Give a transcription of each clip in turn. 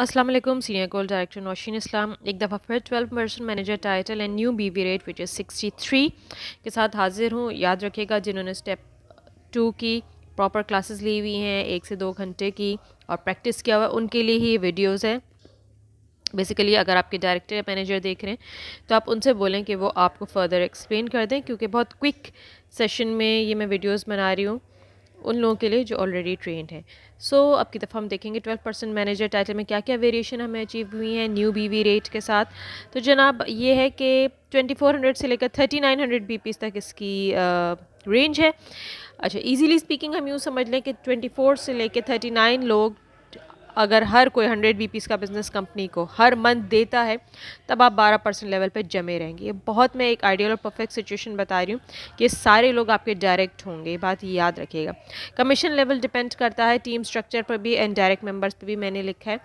Aslam senior call director Naushin Islam एक दफ़ा फिर twelve percent manager title and new BV rate which is sixty three के साथ हाजिर हूँ याद रखिएगा जिन्होंने स्टेप टू की प्रॉपर क्लासेस ली हुई हैं एक से दो घंटे की और प्रैक्टिस किया हुआ उनके लिए ही वीडियोज़ हैं बेसिकली अगर आपके डायरेक्टर या मैनेजर देख रहे हैं तो आप उनसे बोलें कि वो आपको फर्दर एक्सप्लेन कर दें क्योंकि बहुत क्विक सेशन में ये मैं वीडियोज़ बना रही हूँ उन लोगों के लिए जो ऑलरेडी ट्रेंड है सो so, अब की दफ़ा हम देखेंगे ट्वेल्व परसेंट मैनेजर टाइटल में क्या क्या वेरिएशन हमें अचीव हुई है न्यू बीवी रेट के साथ तो जनाब ये है कि 2400 से लेकर 3900 बीपीएस तक इसकी रेंज है अच्छा इजीली स्पीकिंग हम यूँ समझ लें कि 24 से लेकर 39 लोग अगर हर कोई हंड्रेड बी का बिज़नेस कंपनी को हर मंथ देता है तब आप बारह परसेंट लेवल पर जमे रहेंगे ये बहुत मैं एक आइडियल और परफेक्ट सिचुएशन बता रही हूँ कि सारे लोग आपके डायरेक्ट होंगे बात याद रखिएगा कमीशन लेवल डिपेंड करता है टीम स्ट्रक्चर पर भी एंड डायरेक्ट मेम्बर्स पर भी मैंने लिखा है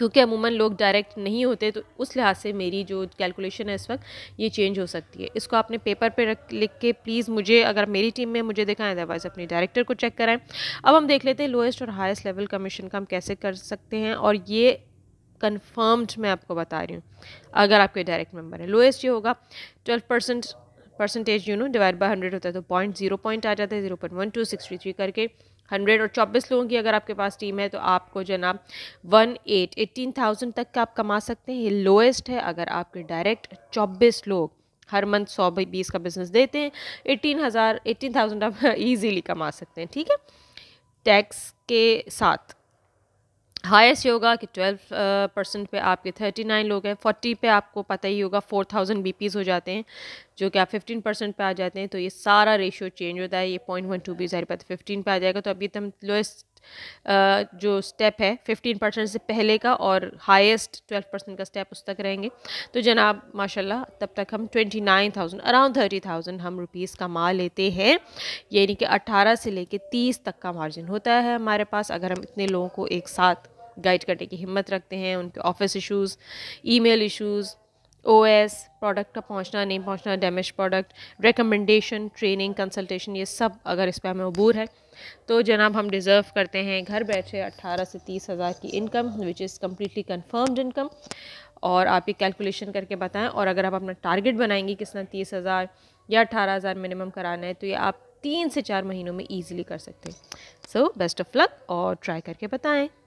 क्योंकि अमूमन लोग डायरेक्ट नहीं होते तो उस लिहाज से मेरी जो कैलकुलेशन है इस वक्त ये चेंज हो सकती है इसको आपने पेपर पे रख लिख के प्लीज़ मुझे अगर मेरी टीम में मुझे दिखाएं अदरवाइज़ अपने डायरेक्टर को चेक कराएं अब हम देख लेते हैं लोएस्ट और हाइस्ट लेवल कमीशन का हम कैसे कर सकते हैं और ये कन्फर्म्ड मैं आपको बता रही हूँ अगर आपके डायरेक्ट मेम्बर है लोएस्ट ये होगा twelve percent percentage you know divide by hundred होता है तो पॉइंट जीरो पॉइंट आ जाता है zero point one two six three three करके हंड्रेड और चौबीस लोगों की अगर आपके पास टीम है तो आपको जनाब वन एट एटीन थाउजेंड तक का आप कमा सकते हैं ये लोएस्ट है अगर आपके डायरेक्ट चौबीस लोग हर मंथ सौ बाई बीस का बिजनेस देते हैं एटीन हज़ार एटीन थाउजेंड आप ईजीली कमा सकते हैं ठीक है टैक्स के साथ हाइस्ट योगा होगा कि ट्वेल्व परसेंट uh, पे आपके थर्टी नाइन लोग हैं फोर्टी पे आपको पता ही होगा फोर बी पीज़ हो जाते हैं जो कि आप फिफ्टीन परसेंट पर आ जाते हैं तो ये सारा रेशियो चेंज होता है ये पॉइंट वन टू भी पता है फिफ्टीन पर आ जाएगा तो अभी तक तो हम लोएस्ट जो स्टेप है फिफ्टीन परसेंट से पहले का और हाईएस्ट ट्वेल्व परसेंट का स्टेप उस तक रहेंगे तो जनाब माशाल्लाह तब तक हम twenty nine thousand around thirty thousand हम रुपीज़ माल लेते हैं यानी कि अट्ठारह से लेके तीस तक का मार्जिन होता है हमारे पास अगर हम इतने लोगों को एक साथ गाइड करने की हिम्मत रखते हैं उनके office email issues O S product का पहुंचना नहीं पहुंचना damage product recommendation training consultation ये सब अगर इस पर हमें अबूर है तो जनाब हम डिज़र्व करते हैं घर बैठे 18 से तीस हज़ार की income which is completely confirmed income और आप ये कैलकुलेशन करके बताएं और अगर आप अपना टारगेट बनाएंगे किसना तीस हज़ार या अठारह हज़ार मिनिमम कराना है तो ये आप तीन से चार महीनों में ईजिली कर सकते हैं सो बेस्ट ऑफ लक और ट्राई करके बताएँ